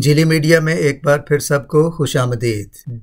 जिली media में एक बार फिर सबको खुश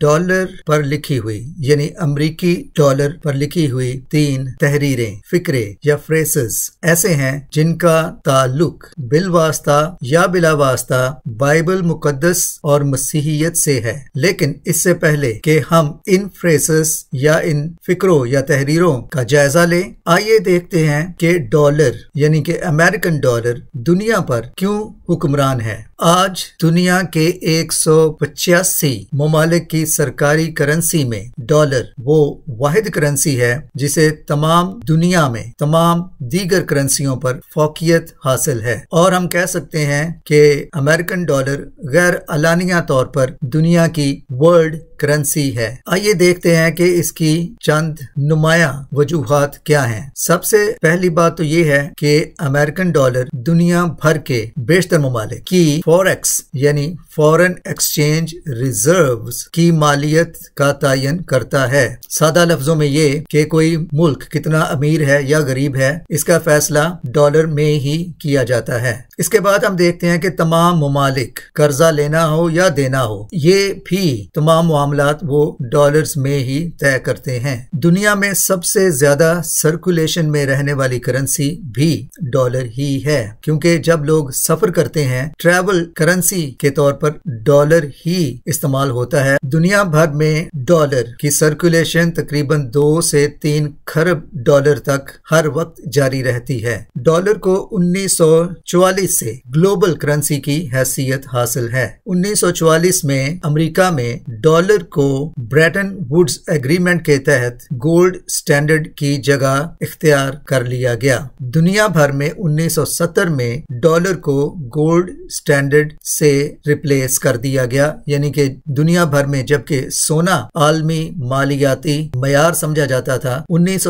डॉलर पर लिखी हुई यानी अमरीकी डॉलर पर लिखी हुई तीन तहरीरें फिक्रे या फ्रेसेस ऐसे हैं जिनका ताल्लुक बिल वास्ता या बिला वास्ता बाइबल मुकदस और मसीहियत से है लेकिन इससे पहले कि हम इन फ्रेसेस या इन फिक्रों या तहरीरों का जायजा लें आइए देखते हैं कि डॉलर यानी कि अमेरिकन डॉलर दुनिया पर क्यों हुक्मरान है आज दुनिया के एक सौ पचासी ममालिक की सरकारी करेंसी में डॉलर वो वाहिद करेंसी है जिसे तमाम दुनिया में तमाम दीगर करेंसियों पर फोकियत हासिल है और हम कह सकते हैं कि अमेरिकन डॉलर गैर अलानिया तौर पर दुनिया की वर्ल्ड करेंसी है आइए देखते हैं कि इसकी चंद नुमाया वजूहत क्या हैं। सबसे पहली बात तो ये है कि अमेरिकन डॉलर दुनिया भर के बेशतर ममालिक की फॉरेक्स यानी फॉरेन एक्सचेंज रिजर्व की मालियत का तयन करता है सादा लफ्जों में ये कि कोई मुल्क कितना अमीर है या गरीब है इसका फैसला डॉलर में ही किया जाता है इसके बाद हम देखते हैं कि तमाम ममालिक कर्जा लेना हो या देना हो ये भी तमाम मामला वो डॉलर्स में ही तय करते हैं दुनिया में सबसे ज्यादा सर्कुलेशन में रहने वाली करेंसी भी डॉलर ही है क्योंकि जब लोग सफर करते हैं ट्रेवल करेंसी के तौर पर डॉलर ही इस्तेमाल होता है दुनिया भर में डॉलर की सर्कुलेशन तकरीबन दो से तीन खरब डॉलर तक हर वक्त जारी रहती है डॉलर को 1944 से ग्लोबल करेंसी की हैसियत हासिल है 1944 में अमेरिका में डॉलर को ब्रेटन वुड्स एग्रीमेंट के तहत गोल्ड स्टैंडर्ड की जगह इख्तियार कर लिया गया दुनिया भर में 1970 में डॉलर को गोल्ड स्टैंडर्ड से रिप्लेस कर दिया गया यानी कि दुनिया भर में जबकि सोना आलमी मालियाती मैार समझा जाता था उन्नीस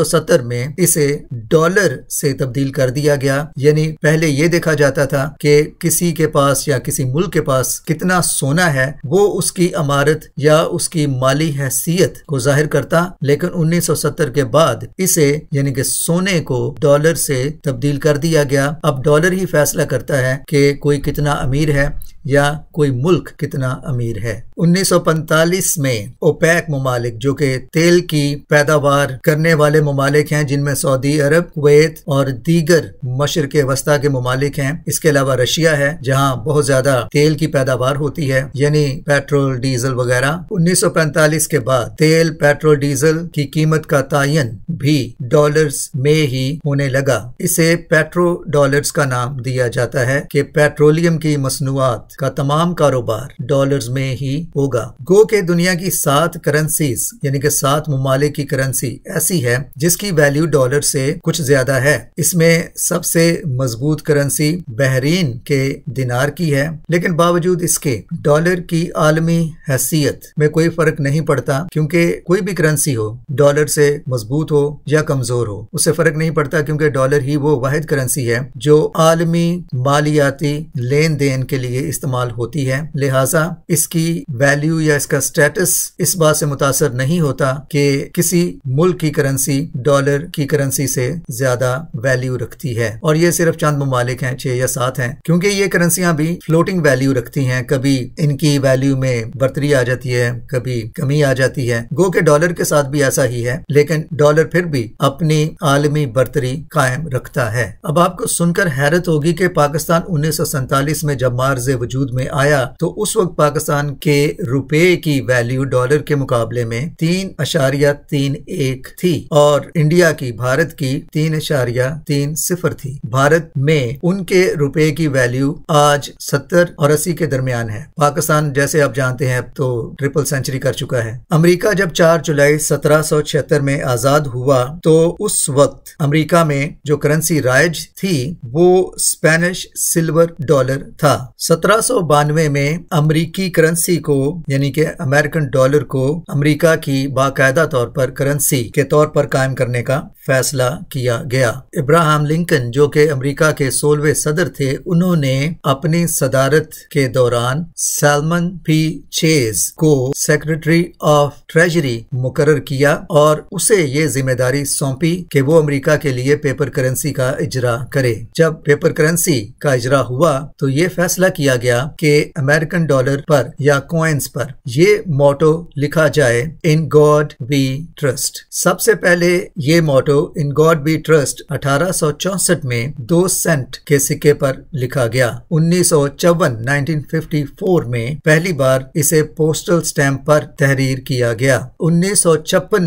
में इसे डॉलर से तब्दील कर दिया दिया गया यानी पहले ये देखा जाता था कि किसी के पास या किसी मुल्क के पास कितना सोना है वो उसकी इमारत या उसकी माली हैसियत को जाहिर करता लेकिन 1970 के बाद इसे यानी कि सोने को डॉलर से तब्दील कर दिया गया अब डॉलर ही फैसला करता है कि कोई कितना अमीर है या कोई मुल्क कितना अमीर है 1945 में ओपैक ममालिक जो कि तेल की पैदावार करने वाले ममालिक हैं जिनमें सऊदी अरब कुवैत और दीगर मशरक वस्ता के ममालिक हैं इसके अलावा रशिया है जहां बहुत ज्यादा तेल की पैदावार होती है यानी पेट्रोल डीजल वगैरह 1945 के बाद तेल पेट्रोल डीजल की कीमत का तयन भी डॉलर्स में ही होने लगा इसे पेट्रो डॉलर्स का नाम दिया जाता है कि पेट्रोलियम की मसनूआत साथ का तमाम कारोबार डॉलर्स में ही होगा गो के दुनिया की सात करेंसी यानी कि सात ममालिक की करेंसी ऐसी है जिसकी वैल्यू डॉलर से कुछ ज्यादा है इसमें सबसे मजबूत करेंसी बहरीन के दिनार की है लेकिन बावजूद इसके डॉलर की आलमी हैसियत में कोई फर्क नहीं पड़ता क्योंकि कोई भी करेंसी हो डॉलर से मजबूत हो या कमजोर हो उससे फर्क नहीं पड़ता क्योंकि डॉलर ही वो वाहिद करेंसी है जो आलमी मालियाती लेन देन के लिए इस इस्तेमाल होती है लिहाजा इसकी वैल्यू या इसका स्टेटस इस बात से मुतासर नहीं होता कि किसी मुल्क की करेंसी डॉलर की करेंसी से ज्यादा वैल्यू रखती है और ये सिर्फ चंद ममालिक हैं छह या सात हैं क्योंकि ये करेंसियां भी फ्लोटिंग वैल्यू रखती हैं कभी इनकी वैल्यू में बर्तरी आ जाती है कभी कमी आ जाती है गो के डॉलर के साथ भी ऐसा ही है लेकिन डॉलर फिर भी अपनी आलमी बर्तरी कायम रखता है अब आपको सुनकर हैरत होगी कि पाकिस्तान उन्नीस में जब मार्ज वजूद में आया तो उस वक्त पाकिस्तान के रुपए की वैल्यू डॉलर के मुकाबले में तीन अशारिया तीन एक थी और इंडिया की भारत की तीन अशारिया तीन सिफर थी भारत में उनके रुपए की वैल्यू आज सत्तर और अस्सी के दरमियान है पाकिस्तान जैसे आप जानते हैं अब तो ट्रिपल सेंचुरी कर चुका है अमरीका जब चार जुलाई सत्रह में आजाद हुआ तो उस वक्त अमरीका में जो करेंसी राइज थी वो स्पेनिश सिल्वर डॉलर था सत्रह अठारह में अमेरिकी करेंसी को यानी कि अमेरिकन डॉलर को अमेरिका की बाकायदा तौर पर करेंसी के तौर पर कायम करने का फैसला किया गया इब्राहम लिंकन जो कि अमेरिका के सोलवे सदर थे उन्होंने अपनी सदारत के दौरान सैलमन पी चेज को सेक्रेटरी ऑफ ट्रेजरी मुकर किया और उसे ये जिम्मेदारी सौंपी कि वो अमरीका के लिए पेपर करेंसी का इजरा करे जब पेपर करेंसी का इजरा हुआ तो ये फैसला किया गया गया कि अमेरिकन डॉलर पर या कॉइन्स पर ये मोटो लिखा जाए इन गॉड बी ट्रस्ट सबसे पहले ये motto in God we trust 1864 में दो सेंट के सिक्के पर लिखा गया उन्नीस सौ में पहली बार इसे पोस्टल स्टैंप पर तहरीर किया गया उन्नीस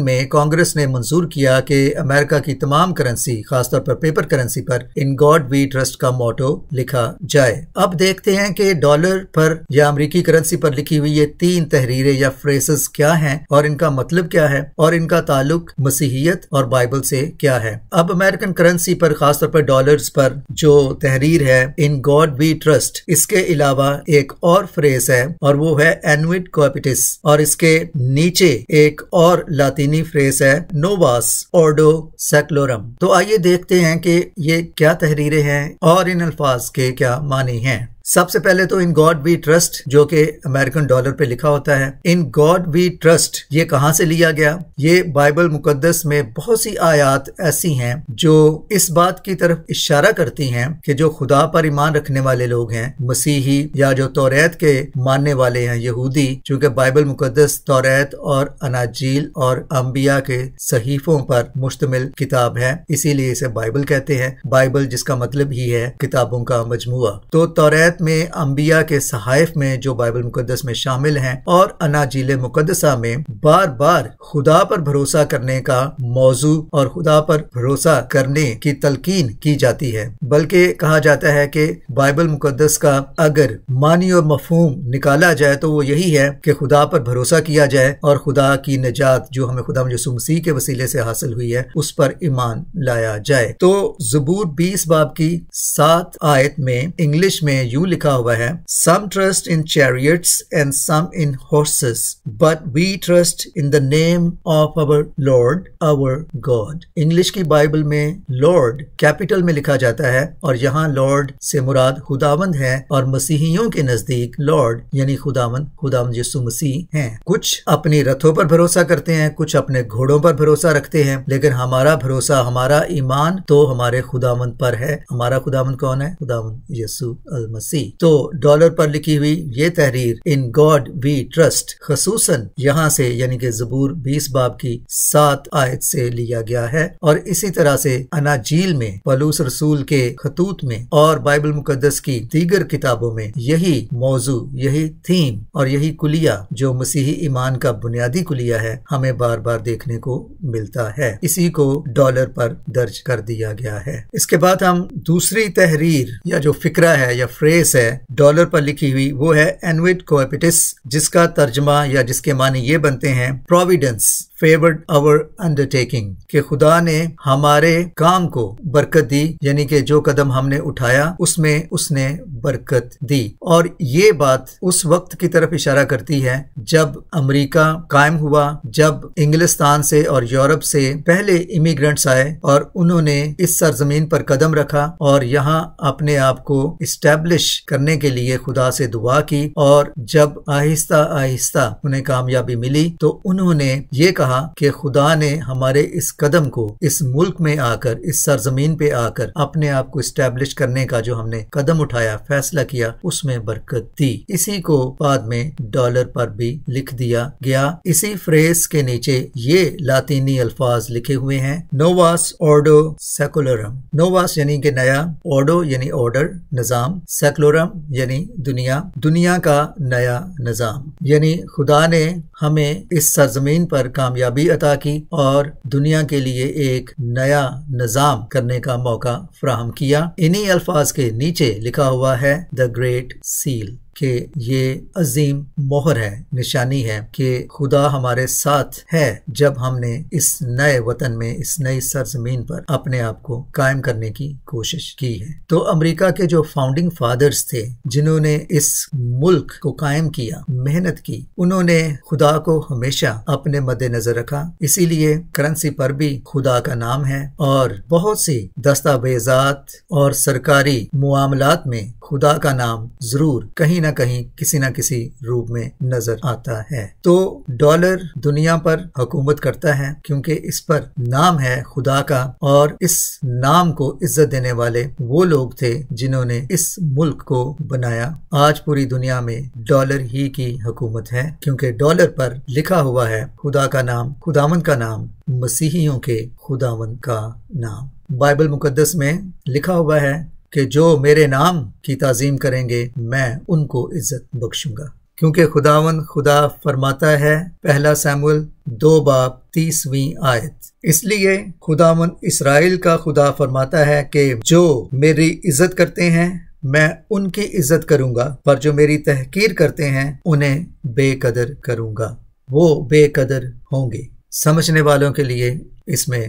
में कांग्रेस ने मंजूर किया कि अमेरिका की तमाम करेंसी खासतौर पर पेपर करेंसी पर इन गॉड वी ट्रस्ट का मोटो लिखा जाए अब देखते हैं कि डॉलर पर या अमेरिकी करेंसी पर लिखी हुई ये तीन तहरीरें या फ्रेसेस क्या हैं और इनका मतलब क्या है और इनका ताल्लुक मसीहियत और बाइबल से क्या है अब अमेरिकन करेंसी पर खासतौर पर डॉलर्स पर जो तहरीर है इन गॉड बी ट्रस्ट इसके अलावा एक और फ्रेस है और वो है एनविट कॉपिटिस और इसके नीचे एक और लातीनी फ्रेस है नोवास ऑर्डो सेक्लोरम तो आइए देखते हैं कि ये क्या तहरीरें हैं और इन अल्फाज के क्या मानी हैं सबसे पहले तो इन गॉड वी ट्रस्ट जो कि अमेरिकन डॉलर पे लिखा होता है इन गॉड वी ट्रस्ट ये कहाँ से लिया गया ये बाइबल मुकदस में बहुत सी आयात ऐसी हैं जो इस बात की तरफ इशारा करती हैं कि जो खुदा पर ईमान रखने वाले लोग हैं मसीही या जो तोरेत के मानने वाले हैं यहूदी चूंकि बाइबल मुकदस तोरेत और अनाजील और अम्बिया के सहीफों पर मुश्तमिल किताब है इसीलिए इसे बाइबल कहते हैं बाइबल जिसका मतलब ही है किताबों का मजमु तो तोरेत आयत में अम्बिया के सहाइफ में जो बाइबल मुकदस में शामिल हैं और अनाजील मुकदसा में बार बार खुदा पर भरोसा करने का मौजू और खुदा पर भरोसा करने की तलकीन की जाती है बल्कि कहा जाता है कि बाइबल मुकदस का अगर मानी और मफहूम निकाला जाए तो वो यही है कि खुदा पर भरोसा किया जाए और खुदा की निजात जो हमें खुदा यसू मसीह के वसीले से हासिल हुई है उस पर ईमान लाया जाए तो जबूर बीस बाब की सात आयत में इंग्लिश में यू यू लिखा हुआ है some trust in chariots and some in horses but we trust in the name of our lord our God English की बाइबल में लॉर्ड कैपिटल में लिखा जाता है और यहाँ लॉर्ड से मुराद खुदावंद है और मसीहियों के नजदीक लॉर्ड यानी खुदावंद खुदावंद यीशु मसीह हैं कुछ अपने रथों पर भरोसा करते हैं कुछ अपने घोड़ों पर भरोसा रखते हैं लेकिन हमारा भरोसा हमारा ईमान तो हमारे खुदावंद पर है हमारा खुदावंद कौन है खुदावंद यीशु अल मसीह सी तो डॉलर पर लिखी हुई ये तहरीर इन गॉड वी ट्रस्ट खसूस यहाँ से यानी कि जबूर बीस बाब की सात आयत से लिया गया है और इसी तरह से अनाजील में पलूस रसूल के खतूत में और बाइबल मुकदस की दीगर किताबों में यही मौजू यही थीम और यही कुलिया जो मसीही ईमान का बुनियादी कुलिया है हमें बार बार देखने को मिलता है इसी को डॉलर पर दर्ज कर दिया गया है इसके बाद हम दूसरी तहरीर या जो फिक्रा है या फ्रेज कोएपिटिस है डॉलर पर लिखी हुई वो है एनविड कोएपिटिस जिसका तर्जमा या जिसके माने ये बनते हैं प्रोविडेंस फेवर्ड अवर अंडरटेकिंग के खुदा ने हमारे काम को बरकत दी यानी कि जो कदम हमने उठाया उसमें उसने बरकत दी और ये बात उस वक्त की तरफ इशारा करती है जब अमेरिका कायम हुआ जब इंग्लिस्तान से और यूरोप से पहले इमिग्रेंट्स आए और उन्होंने इस सरजमीन पर कदम रखा और यहाँ अपने आप को इस्टेब्लिश करने के लिए खुदा से दुआ की और जब आहिस्ता आहिस्ता उन्हें कामयाबी मिली तो उन्होंने ये कहा कहा कि खुदा ने हमारे इस कदम को इस मुल्क में आकर इस सरजमीन पे आकर अपने आप को स्टेब्लिश करने का जो हमने कदम उठाया फैसला किया उसमें बरकत दी इसी को बाद में डॉलर पर भी लिख दिया गया इसी फ्रेस के नीचे ये लातीनी अल्फाज लिखे हुए हैं नोवास ऑर्डो सेकुलरम नोवास यानी के नया ऑर्डो यानी ऑर्डर निजाम सेकुलरम यानी दुनिया दुनिया का नया निजाम यानी खुदा ने हमें इस सरजमीन पर काम कामयाबी अता की और दुनिया के लिए एक नया निज़ाम करने का मौका फ्राहम किया इन्हीं अल्फाज के नीचे लिखा हुआ है द ग्रेट सील कि ये अजीम मोहर है निशानी है कि खुदा हमारे साथ है जब हमने इस नए वतन में इस नई सरजमीन पर अपने आप को कायम करने की कोशिश की है तो अमेरिका के जो फाउंडिंग फादर्स थे जिन्होंने इस मुल्क को कायम किया मेहनत की उन्होंने खुदा को हमेशा अपने मद्देनजर रखा इसीलिए करेंसी पर भी खुदा का नाम है और बहुत सी दस्तावेजात और सरकारी मामलात में खुदा का नाम जरूर कहीं ना कहीं किसी ना किसी रूप में नजर आता है तो डॉलर दुनिया पर हुकूमत करता है क्योंकि इस पर नाम है खुदा का और इस नाम को इज्जत देने वाले वो लोग थे जिन्होंने इस मुल्क को बनाया आज पूरी दुनिया में डॉलर ही की हुकूमत है क्योंकि डॉलर पर लिखा हुआ है खुदा का नाम खुदावन का नाम मसीहियों के खुदावन का नाम बाइबल मुकदस में लिखा हुआ है कि जो मेरे नाम की तज़ीम करेंगे मैं उनको इज्जत बख्शूंगा क्योंकि खुदावन खुदा फरमाता है पहला सैमुअल दो बाप तीसवीं आयत इसलिए खुदावन इसराइल का खुदा फरमाता है कि जो मेरी इज्जत करते हैं मैं उनकी इज्जत करूंगा पर जो मेरी तहकीर करते हैं उन्हें बेकदर करूंगा वो बेकदर होंगे समझने वालों के लिए इसमें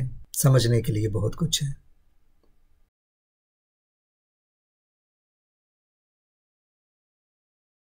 समझने के लिए बहुत कुछ है